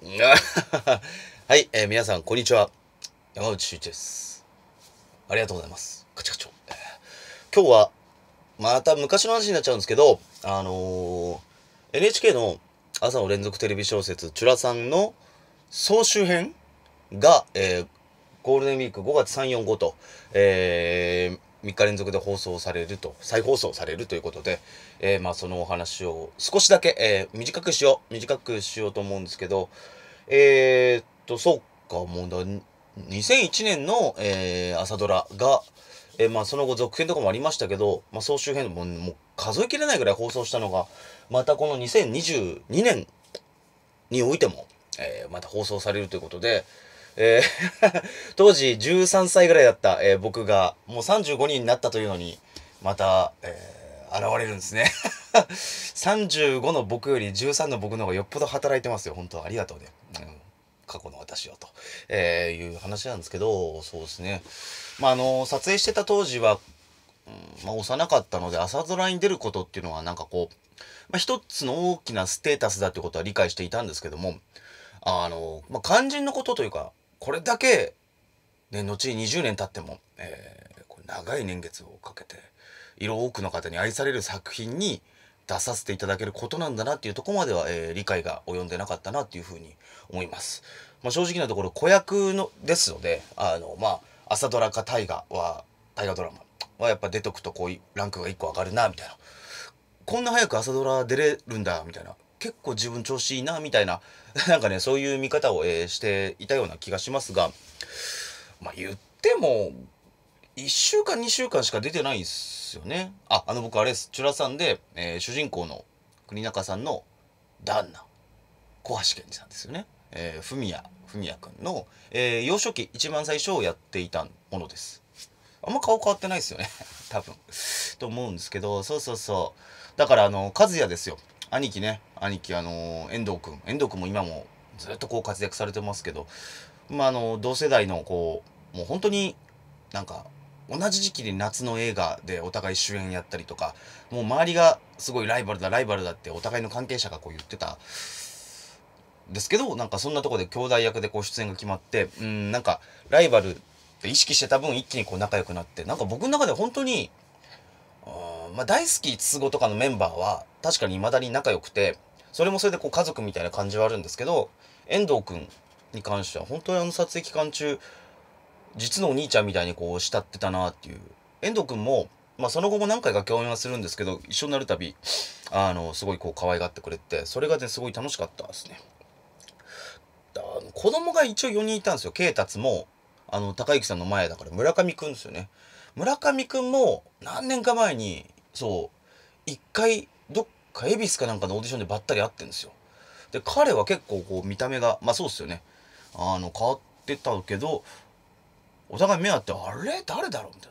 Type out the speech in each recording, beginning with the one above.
はい、えー、皆さん、こんにちは。山内修一です。ありがとうございます。カチカチョ。えー、今日は、また昔の話になっちゃうんですけど、あのー、NHK の朝の連続テレビ小説、チュラさんの総集編が、えー、ゴールデンウィーク5月3、4、5と、えー、3日連続で放送されると、再放送されるということで、えー、まあそのお話を少しだけ、えー、短くしよう、短くしようと思うんですけど、えー、っと、そうか、もうだ、2001年の、えー、朝ドラが、えー、まあその後続編とかもありましたけど、まあ総集編ももう数えきれないぐらい放送したのが、またこの2022年においても、えー、また放送されるということで、えー 当時13歳ぐらいだった、えー、僕がもう35人になったというのに、また、えー、現れるんですね35 の僕より13の僕の方がよっぽど働いてますよ。本当ありがとうね。うん、過去の私をと、えー、いう話なんですけど、そうですね。まあ、あの、撮影してた当時は、うん、まあ、幼かったので、朝ドラに出ることっていうのはなんかこう、まあ、一つの大きなステータスだってことは理解していたんですけども、あの、まあ、肝心のことというか、これだけ、ね、後に20年経っても、えー、これ長い年月をかけて色多くの方に愛される作品に出させていただけることなんだなっていうとこまでは、えー、理解が及んでなかったなっていうふうに思います。まあ、正直なところ子役のですのであの、まあ、朝ドラか大河は大河ドラマはやっぱ出とくとこういうランクが1個上がるなみたいなこんな早く朝ドラ出れるんだみたいな結構自分調子いいなみたいな なんかねそういう見方を、えー、していたような気がしますがまあ言っても1週間2週間しか出てないんですよねああの僕あれですチュラさんで、えー、主人公の国中さんの旦那小橋健二さんですよねえヤ文也文也君の、えー、幼少期一番最初をやっていたものですあんま顔変わってないですよね 多分と思うんですけどそうそうそうだからあの和也ですよ兄貴ね兄貴あのー、遠藤君遠藤君も今もずっとこう活躍されてますけど、まあ、あの同世代のこうもう本当になんか同じ時期に夏の映画でお互い主演やったりとかもう周りがすごいライバルだライバルだってお互いの関係者がこう言ってたですけどなんかそんなとこで兄弟役でこう出演が決まってうんなんかライバルって意識してた分一気にこう仲良くなってなんか僕の中で本当にまあ、大好き筒子とかのメンバーは、確かに未だに仲良くて、それもそれでこう家族みたいな感じはあるんですけど、遠藤くんに関しては、本当にあの撮影期間中、実のお兄ちゃんみたいにこう慕ってたなっていう。遠藤くんも、まあ、その後も何回か共演はするんですけど、一緒になるたび、あの、すごいこう可愛がってくれて、それがね、すごい楽しかったですね。子供が一応4人いたんですよ。啓達も、あの、高之さんの前だから村上くんですよね。村上くんも何年か前にそう一回どっか恵比寿かなんかのオーディションでばったり会ってんですよで彼は結構こう見た目がまあそうっすよねあの変わってたけどお互い目合って「あれ誰だろう?」みたいな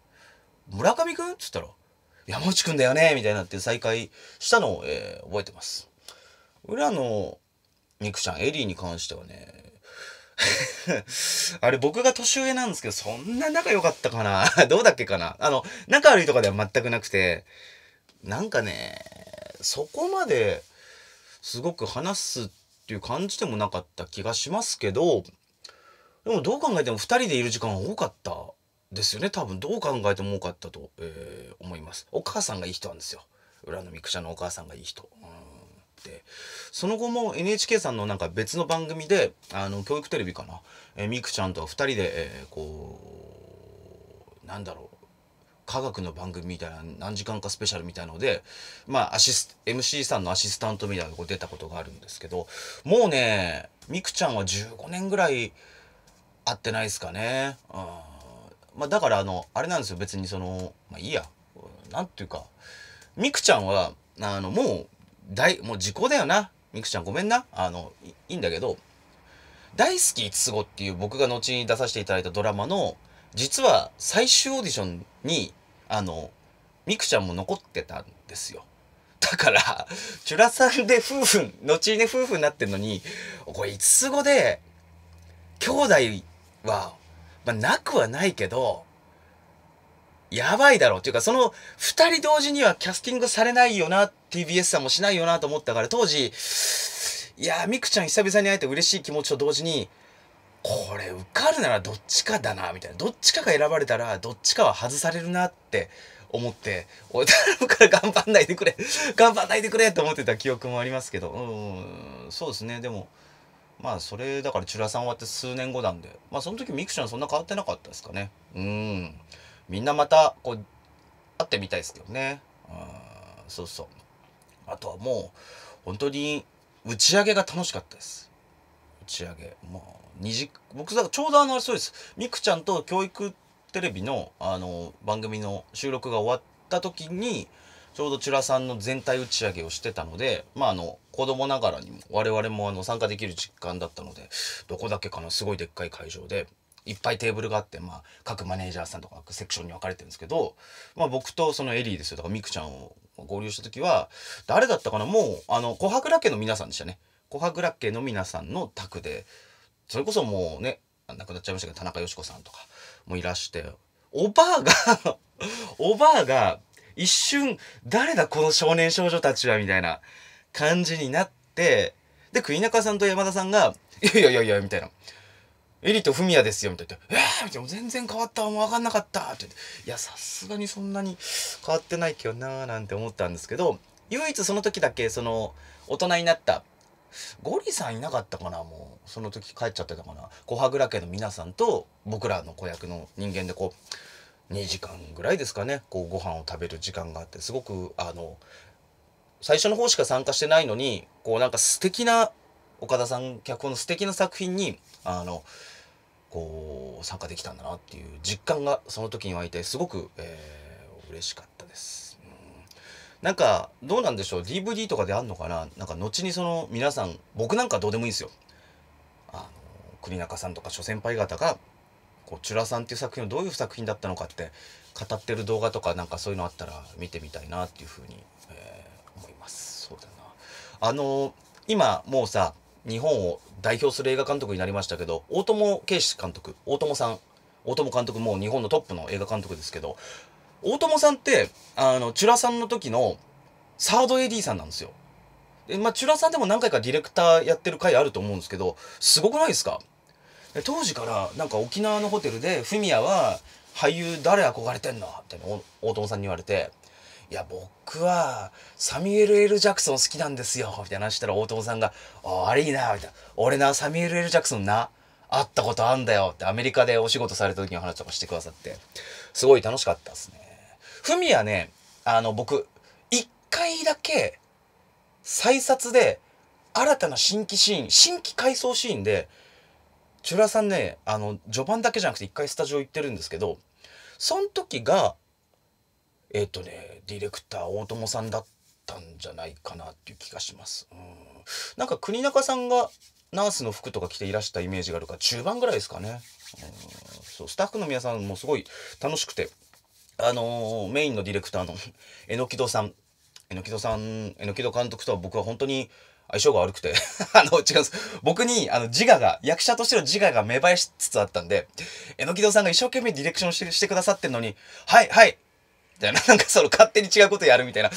「村上君?」っつったら「山内くんだよね」みたいになって再会したのを、えー、覚えてます裏の肉ちゃんエリーに関してはね あれ僕が年上なんですけど、そんな仲良かったかな どうだっけかなあの、仲悪いとかでは全くなくて、なんかね、そこまですごく話すっていう感じでもなかった気がしますけど、でもどう考えても2人でいる時間は多かったですよね、多分。どう考えても多かったと、えー、思います。お母さんがいい人なんですよ。裏のミクチャのお母さんがいい人。うんってその後も NHK さんのなんか別の番組であの教育テレビかな、えー、みくちゃんと2人で、えー、こうなんだろう科学の番組みたいな何時間かスペシャルみたいので、まあ、アシス MC さんのアシスタントみたいなのが出たことがあるんですけどもうねみくちゃんは15年ぐらい会ってないですかね。まあ、だからあのあれなんですよ別にそのまあいいや何ていうかみくちゃんはあのもう大、もう時効だよな。みくちゃんごめんな。あの、いいんだけど、大好きいつごっていう僕が後に出させていただいたドラマの、実は最終オーディションに、あの、みくちゃんも残ってたんですよ。だから、チュラさんで夫婦、後にね、夫婦になってんのに、これ、五つ子で、兄弟は、まあ、なくはないけど、やばいだろうっていうか、その2人同時にはキャスティングされないよな、TBS さんもしないよなと思ったから、当時、いやー、みくちゃん久々に会えて嬉しい気持ちと同時に、これ受かるならどっちかだな、みたいな。どっちかが選ばれたら、どっちかは外されるなって思って、俺頼むから頑張んないでくれ頑張んないでくれと思ってた記憶もありますけど、うん、そうですね、でも。まあそれだからチュラさん終わって数年後なんでまあその時ミクちゃんはそんな変わってなかったですかねうんみんなまたこう会ってみたいですけどねうんそうそうあとはもう本当に打ち上げが楽しかったです打ち上げもう2時僕だからちょうどあのそうですみくちゃんと教育テレビのあの番組の収録が終わった時にちょうどチュラさんの全体打ち上げをしてたので、まあ、あの子供ながらにも我々もあの参加できる実感だったのでどこだっけかなすごいでっかい会場でいっぱいテーブルがあって、まあ、各マネージャーさんとかセクションに分かれてるんですけど、まあ、僕とそのエリーですよだからミクちゃんを合流した時は誰だったかなもうあの琥珀楽家の皆さんでしたね琥珀楽家の皆さんの宅でそれこそもうね亡くなっちゃいましたけど田中佳子さんとかもいらしておばあが おばあが一瞬誰だこの少年少女たちはみたいな感じになってで国中さんと山田さんが「いやいやいやいや」みたいなエリとフミヤですよ、みたいな。えみたいな。全然変わった。もう分かんなかった。って言って。いや、さすがにそんなに変わってないけどななんて思ったんですけど、唯一その時だけ、その、大人になった、ゴリさんいなかったかなもう、その時帰っちゃってたかな。小羽倉家の皆さんと、僕らの子役の人間でこう、2時間ぐらいですかね、こう、ご飯を食べる時間があって、すごく、あの、最初の方しか参加してないのに、こう、なんか素敵な岡田さん脚本の素敵な作品にあのこう参加できたんだなっていう実感がその時に湧いてすごく、えー、嬉しかったです。なんかどうなんでしょう DVD とかであんのかななんか後にその皆さん僕なんかどうでもいいんですよ。あの国中さんとか諸先輩方がこうチュラさんっていう作品はどういう作品だったのかって語ってる動画とかなんかそういうのあったら見てみたいなっていうふうに、えー、思います。そうだなあの今もうさ日本を代表する映画監督になりましたけど大友圭司監督大友さん大友監督も日本のトップの映画監督ですけど大友さんってあのチュラさんの時のサード AD さんなんですよ。でまあチュラさんでも何回かディレクターやってる回あると思うんですけどすごくないですか当時からなんか沖縄のホテルでフミヤは俳優誰憧れてんのって大友さんに言われていや、僕は、サミュエル・エル・ジャクソン好きなんですよ、みたいな話したら大友さんが、ああ、あれいいな、みたいな。俺な、サミュエル・エル・ジャクソンな、会ったことあんだよって、アメリカでお仕事された時の話とかしてくださって、すごい楽しかったですね。ふみはね、あの、僕、一回だけ、再撮で、新たな新規シーン、新規回想シーンで、千浦さんね、あの、序盤だけじゃなくて一回スタジオ行ってるんですけど、その時が、えっ、ー、とねディレクター大友さんだったんじゃないかなっていう気がします。うん、なんか国中さんがナースの服とか着ていらしたイメージがあるから中盤ぐらいですかね。うん、そうスタッフの皆さんもすごい楽しくてあのー、メインのディレクターの榎 戸さん榎戸さん榎戸監督とは僕は本当に相性が悪くて あの、違うんです。僕に、あの、自我が、役者としての自我が芽生えしつつあったんで、えのきどさんが一生懸命ディレクションしてしてくださってるのに、はい、はい、みたいな、なんかその勝手に違うことやるみたいな、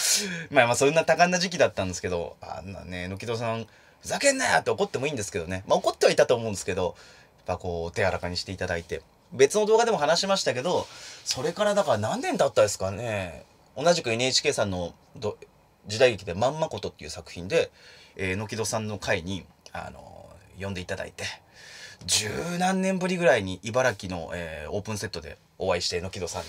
まあまあそんな多感な時期だったんですけど、あんなね、軒戸さん、ふざけんなよって怒ってもいいんですけどね、まあ怒ってはいたと思うんですけど、やっぱこう、手荒かにしていただいて、別の動画でも話しましたけど、それからだから何年経ったですかね、同じく NHK さんの時代劇で「まんまこと」っていう作品で、えー、軒戸さんの回に、あのー、呼んでいただいて十何年ぶりぐらいに茨城の、えー、オープンセットでお会いして、のきどさんに。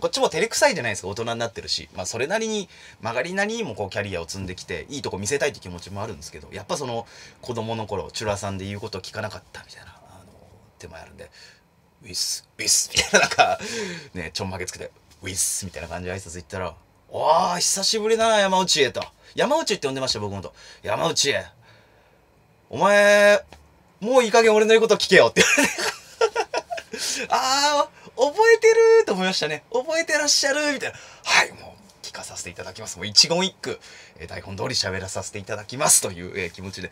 こっちも照れくさいじゃないですか、大人になってるし。まあ、それなりに、曲がりなりにもこう、キャリアを積んできて、いいとこ見せたいって気持ちもあるんですけど、やっぱその、子供の頃、チュラさんで言うこと聞かなかったみたいな、あの、手前あるんで、ウィス、ウィス、みたいな、なんか、ね、ちょんまげつけて、ウィス、みたいな感じで挨拶行ったら、おお久しぶりだな、山内へと。山内って呼んでました、僕もと。山内へ。お前、もういい加減俺の言うこと聞けよって言われてああ、覚えてると思いましたね。覚えてらっしゃるみたいな。はい、もう聞かさせていただきます。もう一言一句、えー、台本通り喋らさせていただきますという、えー、気持ちで、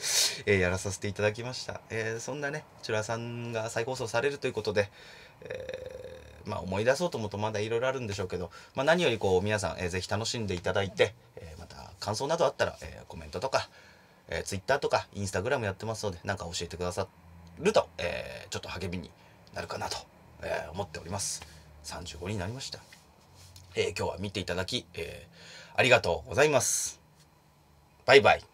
えー、やらさせていただきました。えそんなね、チュラさんが再放送されるということで、えまあ、思い出そうと思うとまだいろいろあるんでしょうけど、まあ、何よりこう皆さん、えー、ぜひ楽しんでいただいて、えまた感想などあったら、えコメントとか、えー、Twitter とか Instagram やってますので、何か教えてくださると、えー、ちょっと励みになるかなと、えー、思っております。35になりました。えー、今日は見ていただき、えー、ありがとうございます。バイバイ。